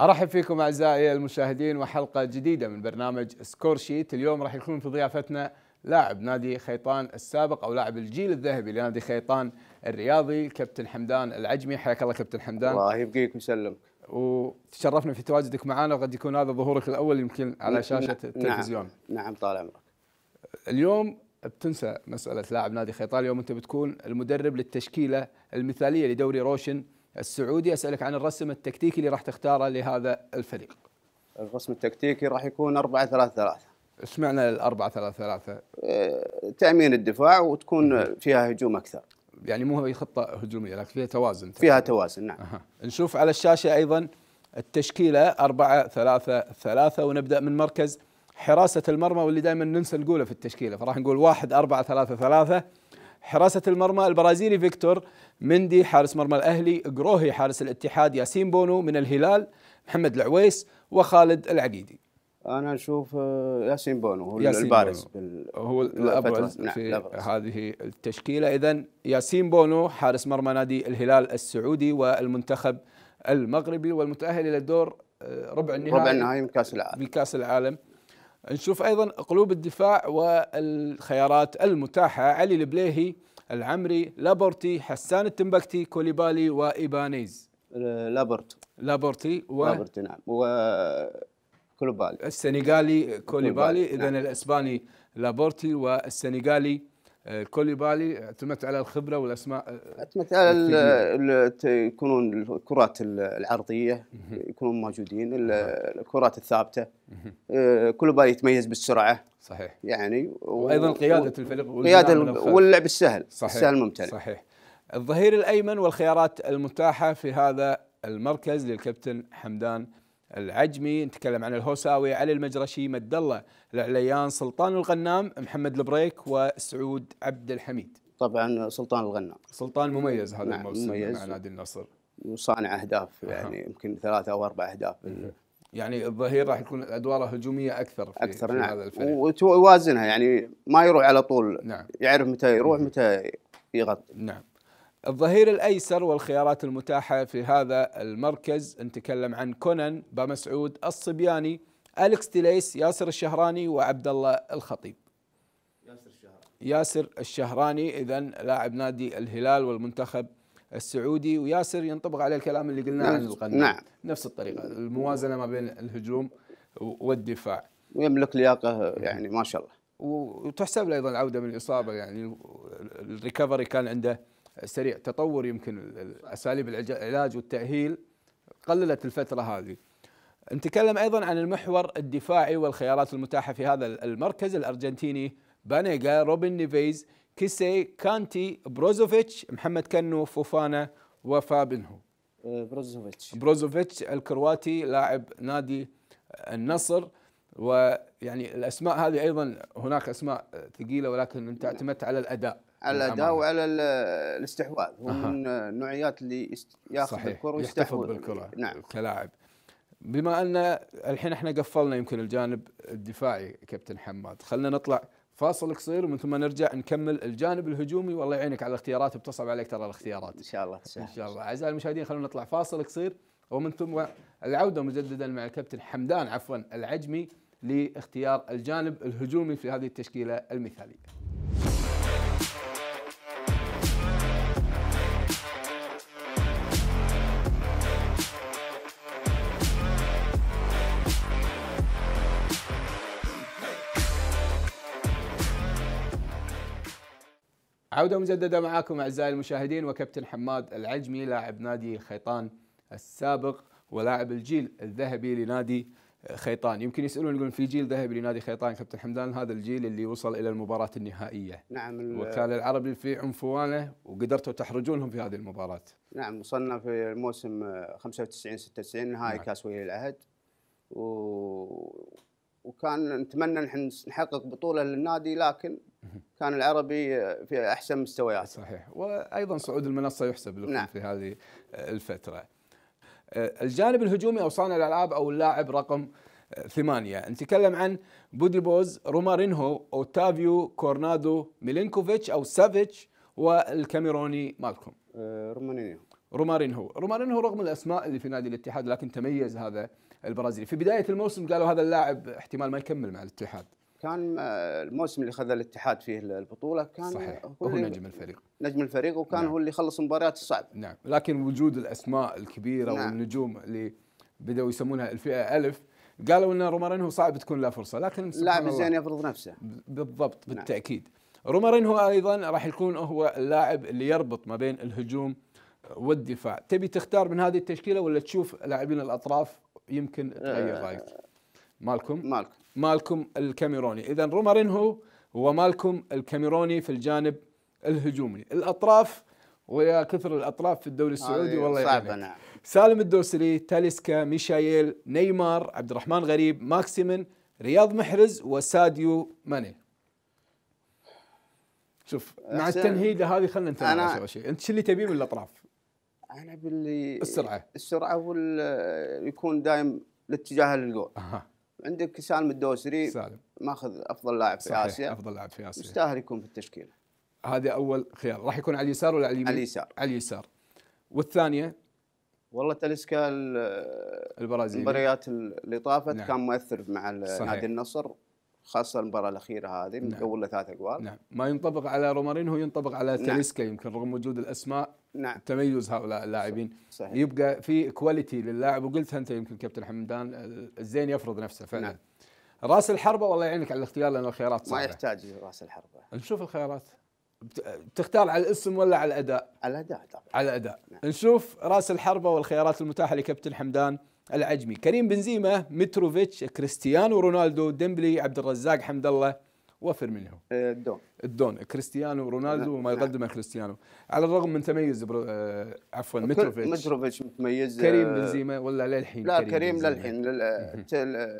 ارحب فيكم اعزائي المشاهدين وحلقه جديده من برنامج سكور شيت، اليوم راح يكون في ضيافتنا لاعب نادي خيطان السابق او لاعب الجيل الذهبي لنادي خيطان الرياضي الكابتن حمدان العجمي، حياك الله كابتن حمدان. الله يبقيك ويسلمك. وتشرفنا في تواجدك معنا وقد يكون هذا ظهورك الاول يمكن على شاشه نعم. التلفزيون. نعم, نعم طال عمرك. اليوم بتنسى مساله لاعب نادي خيطان، اليوم انت بتكون المدرب للتشكيله المثاليه لدوري روشن السعودي اسالك عن الرسم التكتيكي اللي راح تختاره لهذا الفريق الرسم التكتيكي راح يكون 4 3 3 ايش معنى ال 4 3 3 تامين الدفاع وتكون فيها هجوم اكثر يعني مو هي خطه هجوميه لكن فيها توازن فيها توازن نعم أه. نشوف على الشاشه ايضا التشكيله 4 3 3 ونبدا من مركز حراسه المرمى واللي دائما ننسى نقوله في التشكيله فراح نقول 1 4 3 3 حراسة المرمى البرازيلي فيكتور مندي حارس مرمى الأهلي قروهي حارس الاتحاد ياسين بونو من الهلال محمد العويس وخالد العقيدي انا اشوف آه، ياسين بونو هو ياسين البارز بونو. هو الابرز نعم في الأبرز. هذه التشكيله اذا ياسين بونو حارس مرمى نادي الهلال السعودي والمنتخب المغربي والمتاهل الى الدور آه، ربع النهائي ربع النهائي من كاس العالم من كاس العالم نشوف ايضا قلوب الدفاع والخيارات المتاحه علي البليهي العمري لابورتي حسان التنبكتي كوليبالي وايبانيز لابورتي لابورتي و لابورتي نعم و كوليبالي السنغالي كوليبالي, كوليبالي. اذا نعم. الاسباني لابورتي والسنغالي كوليبالي اعتمدت على الخبره والاسماء آه، اعتمدت على يكونون الكرات العرضيه يكونون موجودين الكرات الثابته آه، كوليبالي يتميز بالسرعه صحيح يعني وايضا قياده الفريق قياده واللعب السهل صحيح السهل الممتلئ صحيح الظهير الايمن والخيارات المتاحه في هذا المركز للكابتن حمدان العجمي نتكلم عن الهوساوي علي المجرشي مد الله العليان سلطان الغنام محمد البريك وسعود عبد الحميد طبعا سلطان الغنام سلطان مميز هذا نعم الموسم مميز مع نادي النصر وصانع اهداف يعني يمكن ثلاثة او اربع اهداف يعني الظهير راح يكون ادواره هجوميه اكثر في اكثر في نعم هذا الفريق ويوازنها يعني ما يروح على طول نعم يعرف متى يروح متى يغطي نعم الظهير الايسر والخيارات المتاحه في هذا المركز نتكلم عن كونان بامسعود الصبياني أليكس تيليس ياسر الشهراني وعبد الله الخطيب ياسر الشهراني ياسر الشهراني اذا لاعب نادي الهلال والمنتخب السعودي وياسر ينطبق عليه الكلام اللي قلناه عن نعم، القناة نعم نفس الطريقه الموازنه ما بين الهجوم والدفاع ويملك لياقه يعني ما شاء الله وتحسب له ايضا العوده من الاصابه يعني الريكفري كان عنده سريع تطور يمكن اساليب العلاج والتاهيل قللت الفتره هذه نتكلم ايضا عن المحور الدفاعي والخيارات المتاحه في هذا المركز الارجنتيني بانيجا روبن نيفيز كيسي كانتي بروزوفيتش محمد كنو فوفانا وفابنهو آه، بروزوفيتش بروزوفيتش الكرواتي لاعب نادي النصر ويعني الاسماء هذه ايضا هناك اسماء ثقيله ولكن انت اعتمدت على الاداء على الاداء وعلى الاستحواذ هو من النوعيات اللي ياخذ الكره ويستحوذ بالكره نعم كلاعب بما ان الحين احنا قفلنا يمكن الجانب الدفاعي كابتن حماد خلينا نطلع فاصل قصير ومن ثم نرجع نكمل الجانب الهجومي والله يعينك على الاختيارات بتصعب عليك ترى الاختيارات ان شاء الله ان شاء الله اعزائي المشاهدين خلونا نطلع فاصل قصير ومن ثم العوده مجددا مع الكابتن حمدان عفوا العجمي لاختيار الجانب الهجومي في هذه التشكيله المثاليه عودة مجددة معاكم أعزائي المشاهدين وكابتن حماد العجمي لاعب نادي خيطان السابق ولاعب الجيل الذهبي لنادي خيطان يمكن يسألون يقولون في جيل ذهبي لنادي خيطان كابتن حمدان هذا الجيل اللي وصل إلى المباراة النهائية نعم وكان العربي في عنفوانه وقدرتوا تحرجونهم في هذه المباراة نعم وصلنا في الموسم 95 96 نهائي نعم. كاس ولي العهد و... وكان نتمنى نحن نحقق بطولة للنادي لكن كان العربي في احسن مستوياته صحيح وايضا صعود المنصه يحسب لكم نعم. في هذه الفتره آه، الجانب الهجومي او صانع الالعاب او اللاعب رقم آه، ثمانية نتكلم عن بوديبوز رومارينهو أوتافيو كورنادو ميلينكوفيتش أو سافيتش والكاميروني مالكوم آه، رومارينهو رومارينهو رومارينهو رغم الأسماء اللي في نادي الاتحاد لكن تميز هذا البرازيلي في بداية الموسم قالوا هذا اللاعب احتمال ما يكمل مع الاتحاد كان آه، الموسم اللي خذ الاتحاد فيه البطوله كان صحيح هو, هو نجم الفريق نجم الفريق وكان نعم. هو اللي خلص المباريات الصعبه نعم لكن وجود الاسماء الكبيره نعم. والنجوم اللي بداوا يسمونها الفئه الف قالوا ان رومارينو صعب تكون له فرصه لكن لاعب زين يفرض نفسه بالضبط نعم. بالتاكيد نعم. رومارينو ايضا راح يكون هو اللاعب اللي يربط ما بين الهجوم والدفاع تبي تختار من هذه التشكيله ولا تشوف لاعبين الاطراف يمكن تغير آه، رايك مالكم مالكم مالكم الكاميروني اذا رومارينهو هو مالكم الكاميروني في الجانب الهجومي الاطراف ويا كثر الاطراف في الدوري السعودي آه والله صعبه نعم سالم الدوسري تاليسكا ميشايل نيمار عبد الرحمن غريب ماكسيمن رياض محرز وساديو ماني شوف مع التنهيده هذه خلينا ننتهي أنا شيء انت شو اللي تبيه من الاطراف؟ انا باللي السرعه السرعه وال يكون دايم الاتجاه للجول أه. عندك سالم الدوسري سالم ماخذ افضل لاعب في اسيا افضل لاعب في اسيا يستاهل يكون في التشكيله هذا اول خيار راح يكون على اليسار ولا على اليمين؟ على اليسار على اليسار والثانيه والله تاليسكا البرازيلي المباريات اللي طافت نعم. كان مؤثر مع نادي النصر خاصه المباراه الاخيره هذه نعم. قبل ثلاث اجوال نعم ما ينطبق على رومارينو ينطبق على نعم. يمكن رغم وجود الاسماء نعم تميز هؤلاء اللاعبين صحيح. يبقى في كواليتي للاعب وقلتها انت يمكن كابتن حمدان الزين يفرض نفسه فعلا نعم. راس الحربه والله يعينك على الاختيار لان الخيارات صعبه ما يحتاج راس الحربه نشوف الخيارات تختار على الاسم ولا على الاداء؟ على الاداء طبعا على الاداء نعم. نشوف راس الحربه والخيارات المتاحه لكابتن حمدان العجمي كريم بنزيما متروفيتش كريستيانو رونالدو ديمبلي عبد الرزاق حمد الله وفر منه آه، الدون الدون كريستيانو رونالدو وما يقدمه كريستيانو على الرغم من تميز برو... آه، عفوا متروفيتش متروفيتش متميز كريم آه، بنزيما ولا للحين لا كريم, كريم للحين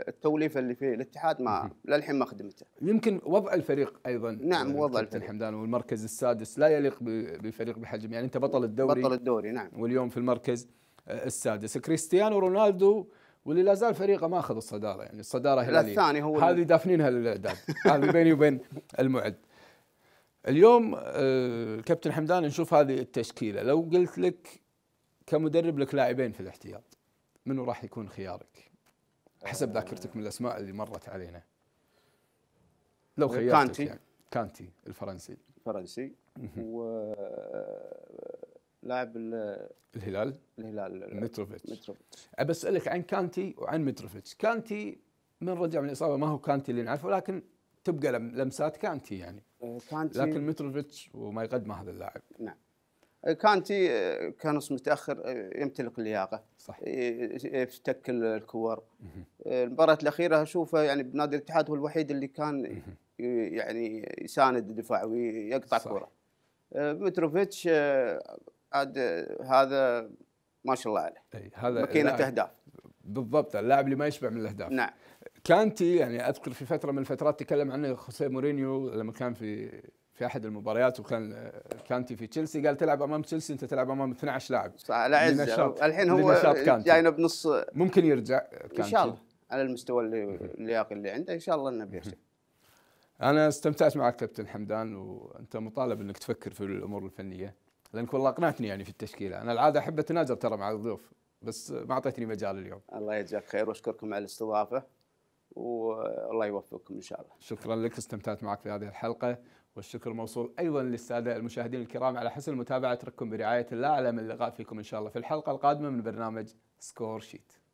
التوليفه اللي في الاتحاد ما للحين ما خدمته يمكن وضع الفريق ايضا نعم وضع الفريق حمدان والمركز السادس لا يليق بفريق بحجم يعني انت بطل الدوري بطل الدوري نعم واليوم في المركز السادس كريستيانو رونالدو واللي لا زال فريقه ما اخذ الصداره يعني الصداره هلاليه الثاني هو هذه دافنينها للاعداد هذه بيني وبين المعد اليوم آه، كابتن حمدان نشوف هذه التشكيله لو قلت لك كمدرب لك لاعبين في الاحتياط منو راح يكون خيارك حسب ذاكرتك من الاسماء اللي مرت علينا لو خيارتك كانتي يعني. كانتي الفرنسي الفرنسي و لاعب الهلال الهلال متروفيتش متروفيتش ابى اسالك عن كانتي وعن متروفيتش كانتي من رجع من الاصابه ما هو كانتي اللي نعرفه لكن تبقى لمسات كانتي يعني آه، كانتي لكن متروفيتش وما يقدمه هذا اللاعب نعم آه، كانتي آه، كان متاخر يمتلك اللياقه صح يفتك الكور المباراه الاخيره اشوفه يعني بنادي الاتحاد هو الوحيد اللي كان يعني يساند الدفاع ويقطع كوره متروفيتش عاد هذا ما شاء الله عليه أي هذا ماكينه اهداف بالضبط اللاعب اللي ما يشبع من الاهداف نعم كانتي يعني اذكر في فتره من الفترات تكلم عنه خوسيه مورينيو لما كان في في احد المباريات وكان كانتي في تشيلسي قال تلعب امام تشيلسي انت تلعب امام 12 لاعب صح على الحين هو جاينا بنص ممكن يرجع كانتي. ان شاء الله على المستوى اللياقي اللي عنده ان شاء الله انه بيرجع انا استمتعت معك كابتن حمدان وانت مطالب انك تفكر في الامور الفنيه لانك والله اقنعتني يعني في التشكيله انا العاده احب اتنازل ترى مع الضيوف بس ما اعطيتني مجال اليوم الله يجزاك خير واشكركم على الاستضافه والله يوفقكم ان شاء الله شكرا لك استمتعت معك في هذه الحلقه والشكر موصول ايضا للساده المشاهدين الكرام على حسن المتابعه اترككم برعايه الله على من اللقاء فيكم ان شاء الله في الحلقه القادمه من برنامج سكور شيت